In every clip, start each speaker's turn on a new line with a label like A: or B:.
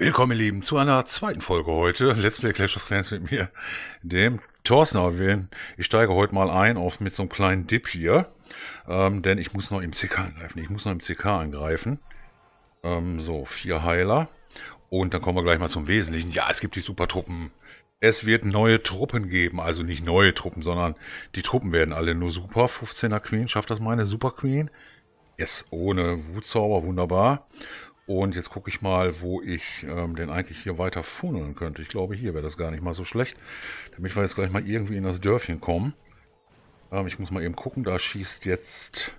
A: Willkommen, ihr Lieben, zu einer zweiten Folge heute. Let's Play Clash of Clans mit mir, dem Thorsten. Ich steige heute mal ein auf mit so einem kleinen Dip hier, ähm, denn ich muss noch im CK angreifen. Ich muss noch im CK angreifen. Ähm, so, vier Heiler. Und dann kommen wir gleich mal zum Wesentlichen. Ja, es gibt die Supertruppen. Es wird neue Truppen geben. Also nicht neue Truppen, sondern die Truppen werden alle nur super. 15er Queen, schafft das meine Super Queen? Yes, ohne Wutzauber, wunderbar. Und jetzt gucke ich mal, wo ich ähm, den eigentlich hier weiter funneln könnte. Ich glaube, hier wäre das gar nicht mal so schlecht. Damit wir jetzt gleich mal irgendwie in das Dörfchen kommen. Ähm, ich muss mal eben gucken. Da schießt jetzt...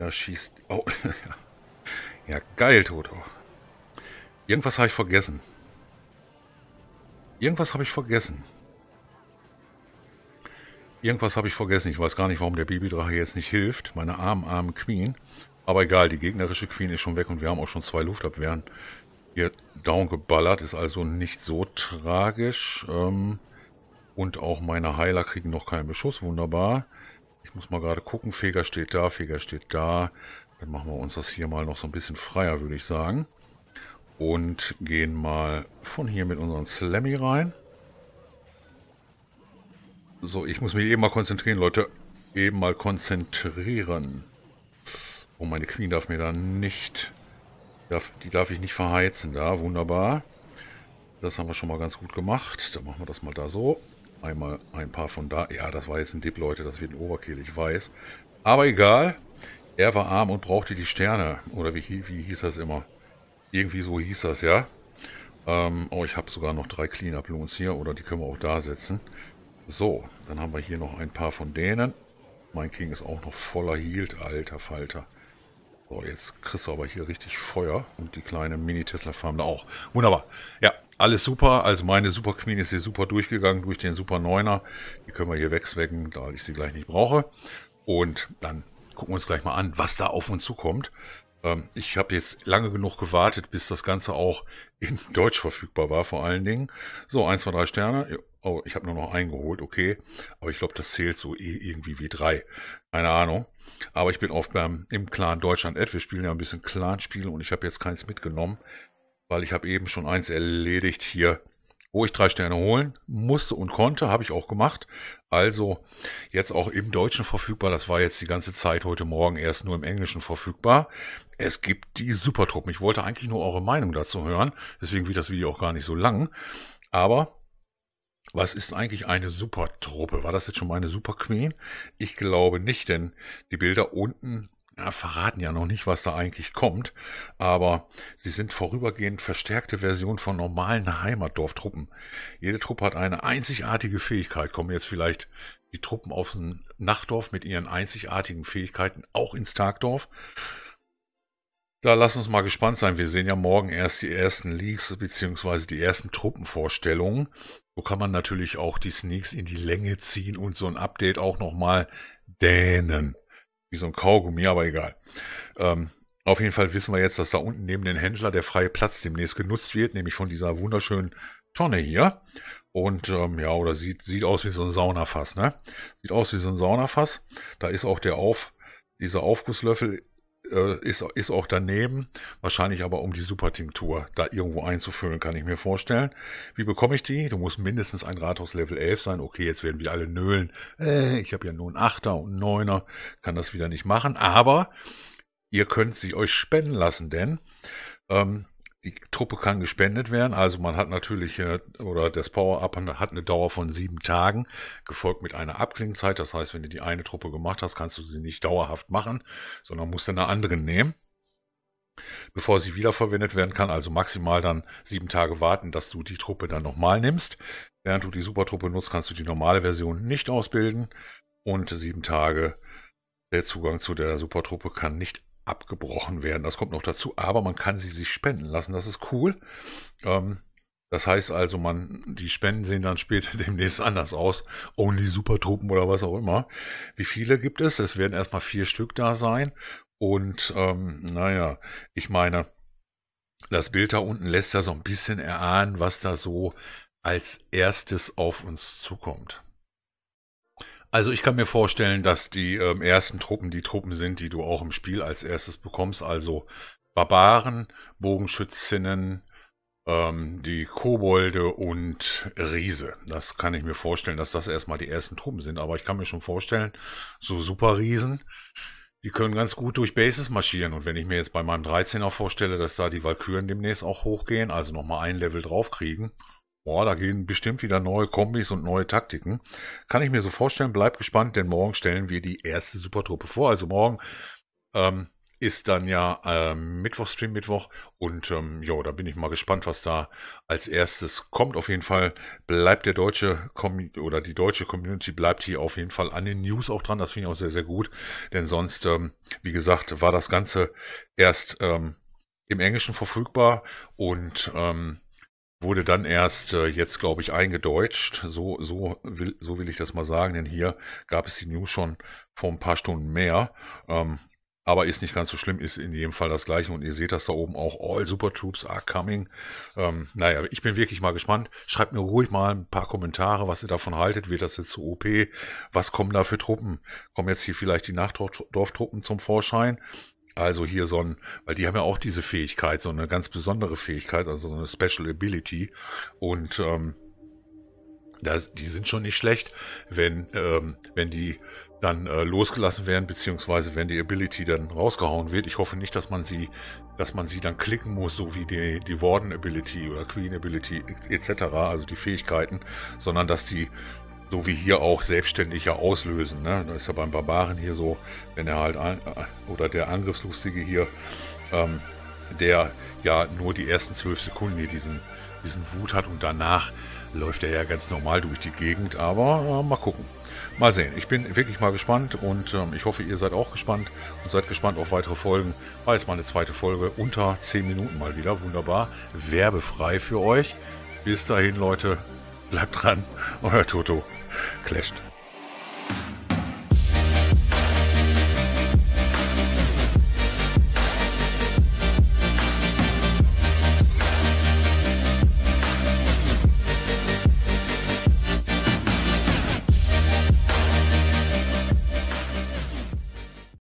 A: Da schießt... Oh, ja, geil, Toto. Irgendwas habe ich vergessen. Irgendwas habe ich vergessen. Irgendwas habe ich vergessen. Ich weiß gar nicht, warum der Babydrache jetzt nicht hilft. Meine armen, armen Queen. Aber egal, die gegnerische Queen ist schon weg und wir haben auch schon zwei Luftabwehren hier down geballert. Ist also nicht so tragisch. Ähm, und auch meine Heiler kriegen noch keinen Beschuss. Wunderbar. Ich muss mal gerade gucken. Feger steht da, Feger steht da. Dann machen wir uns das hier mal noch so ein bisschen freier, würde ich sagen. Und gehen mal von hier mit unseren Slammy rein. So, ich muss mich eben mal konzentrieren, Leute. Eben mal konzentrieren. Oh, meine Queen darf mir da nicht... die darf ich nicht verheizen. Da, wunderbar. Das haben wir schon mal ganz gut gemacht. Dann machen wir das mal da so. Einmal ein paar von da. Ja, das war jetzt ein Dip, Leute. Das wird ein Oberkehl, ich weiß. Aber egal. Er war arm und brauchte die Sterne. Oder wie, wie hieß das immer? Irgendwie so hieß das, ja. Ähm, oh, ich habe sogar noch drei Cleanup-Loons hier. Oder die können wir auch da setzen. So, dann haben wir hier noch ein paar von denen. Mein King ist auch noch voller Hielt, alter Falter. So, jetzt kriegst du aber hier richtig Feuer und die kleine Mini-Tesla-Farm da auch. Wunderbar. Ja, alles super. Also meine Super Queen ist hier super durchgegangen durch den Super 9er. Die können wir hier wegswecken, da ich sie gleich nicht brauche. Und dann gucken wir uns gleich mal an, was da auf uns zukommt. Ähm, ich habe jetzt lange genug gewartet, bis das Ganze auch in Deutsch verfügbar war, vor allen Dingen. So, 1, 2, 3 Sterne. Oh, ich habe nur noch einen geholt, okay. Aber ich glaube, das zählt so eh irgendwie wie drei. Keine Ahnung. Aber ich bin oft beim, ähm, im Clan Deutschland Ed. Wir spielen ja ein bisschen Clan-Spiele und ich habe jetzt keins mitgenommen, weil ich habe eben schon eins erledigt hier wo ich drei Sterne holen musste und konnte, habe ich auch gemacht. Also jetzt auch im Deutschen verfügbar. Das war jetzt die ganze Zeit heute Morgen erst nur im Englischen verfügbar. Es gibt die Supertruppen. Ich wollte eigentlich nur eure Meinung dazu hören. Deswegen wird das Video auch gar nicht so lang. Aber was ist eigentlich eine Supertruppe? War das jetzt schon mal eine Queen? Ich glaube nicht, denn die Bilder unten ja, verraten ja noch nicht, was da eigentlich kommt, aber sie sind vorübergehend verstärkte Version von normalen Heimatdorftruppen. Jede Truppe hat eine einzigartige Fähigkeit. Kommen jetzt vielleicht die Truppen aus dem Nachtdorf mit ihren einzigartigen Fähigkeiten auch ins Tagdorf? Da lass uns mal gespannt sein. Wir sehen ja morgen erst die ersten Leaks beziehungsweise die ersten Truppenvorstellungen. So kann man natürlich auch die Sneaks in die Länge ziehen und so ein Update auch nochmal dänen wie so ein Kaugummi, aber egal. Ähm, auf jeden Fall wissen wir jetzt, dass da unten neben den Händler der freie Platz demnächst genutzt wird, nämlich von dieser wunderschönen Tonne hier. Und ähm, ja, oder sieht, sieht aus wie so ein Saunafass, ne? Sieht aus wie so ein Saunafass. Da ist auch der Auf, dieser Aufgusslöffel äh, ist, ist auch daneben, wahrscheinlich aber um die Superteam-Tour da irgendwo einzufüllen, kann ich mir vorstellen. Wie bekomme ich die? Du musst mindestens ein Rathaus Level 11 sein. Okay, jetzt werden wir alle nölen. Äh, ich habe ja nur einen Achter und einen Neuner, kann das wieder nicht machen. Aber ihr könnt sie euch spenden lassen, denn ähm, die Truppe kann gespendet werden, also man hat natürlich, äh, oder das Power-Up hat eine Dauer von sieben Tagen, gefolgt mit einer Abklingzeit. Das heißt, wenn du die eine Truppe gemacht hast, kannst du sie nicht dauerhaft machen, sondern musst dann eine andere nehmen, bevor sie wiederverwendet werden kann. Also maximal dann sieben Tage warten, dass du die Truppe dann nochmal nimmst. Während du die Supertruppe nutzt, kannst du die normale Version nicht ausbilden und sieben Tage der Zugang zu der Supertruppe kann nicht abgebrochen werden. Das kommt noch dazu, aber man kann sie sich spenden lassen. Das ist cool. Ähm, das heißt also, man, die Spenden sehen dann später demnächst anders aus. Only Supertruppen oder was auch immer. Wie viele gibt es? Es werden erstmal vier Stück da sein. Und ähm, naja, ich meine, das Bild da unten lässt ja so ein bisschen erahnen, was da so als erstes auf uns zukommt. Also ich kann mir vorstellen, dass die ähm, ersten Truppen die Truppen sind, die du auch im Spiel als erstes bekommst. Also Barbaren, Bogenschützinnen, ähm, die Kobolde und Riese. Das kann ich mir vorstellen, dass das erstmal die ersten Truppen sind. Aber ich kann mir schon vorstellen, so Superriesen, die können ganz gut durch Bases marschieren. Und wenn ich mir jetzt bei meinem 13er vorstelle, dass da die Valkyren demnächst auch hochgehen, also nochmal ein Level draufkriegen, Boah, da gehen bestimmt wieder neue Kombis und neue Taktiken. Kann ich mir so vorstellen, bleibt gespannt, denn morgen stellen wir die erste Supertruppe vor. Also morgen ähm, ist dann ja ähm, Mittwoch, Mittwoch. Und ähm, jo, da bin ich mal gespannt, was da als erstes kommt. Auf jeden Fall bleibt der deutsche Com oder die deutsche Community bleibt hier auf jeden Fall an den News auch dran. Das finde ich auch sehr, sehr gut. Denn sonst, ähm, wie gesagt, war das Ganze erst ähm, im Englischen verfügbar und ähm, wurde dann erst äh, jetzt, glaube ich, eingedeutscht. So, so, will, so will ich das mal sagen, denn hier gab es die News schon vor ein paar Stunden mehr. Ähm, aber ist nicht ganz so schlimm, ist in jedem Fall das gleiche. Und ihr seht das da oben auch, all Super Troops are coming. Ähm, naja, ich bin wirklich mal gespannt. Schreibt mir ruhig mal ein paar Kommentare, was ihr davon haltet. Wird das jetzt so OP? Was kommen da für Truppen? Kommen jetzt hier vielleicht die Nachtdorftruppen zum Vorschein? Also hier so ein, weil die haben ja auch diese Fähigkeit, so eine ganz besondere Fähigkeit, also so eine Special Ability. Und ähm, das, die sind schon nicht schlecht, wenn, ähm, wenn die dann äh, losgelassen werden, beziehungsweise wenn die Ability dann rausgehauen wird. Ich hoffe nicht, dass man sie, dass man sie dann klicken muss, so wie die, die Warden Ability oder Queen Ability etc., also die Fähigkeiten, sondern dass die so wie hier auch selbstständig auslösen. Ne? Das ist ja beim Barbaren hier so, wenn er halt, an, oder der Angriffslustige hier, ähm, der ja nur die ersten zwölf Sekunden hier diesen, diesen Wut hat und danach läuft er ja ganz normal durch die Gegend. Aber äh, mal gucken. Mal sehen. Ich bin wirklich mal gespannt und ähm, ich hoffe, ihr seid auch gespannt und seid gespannt auf weitere Folgen. War jetzt mal eine zweite Folge unter 10 Minuten mal wieder. Wunderbar. Werbefrei für euch. Bis dahin, Leute. Bleibt dran, euer Toto. Clasht.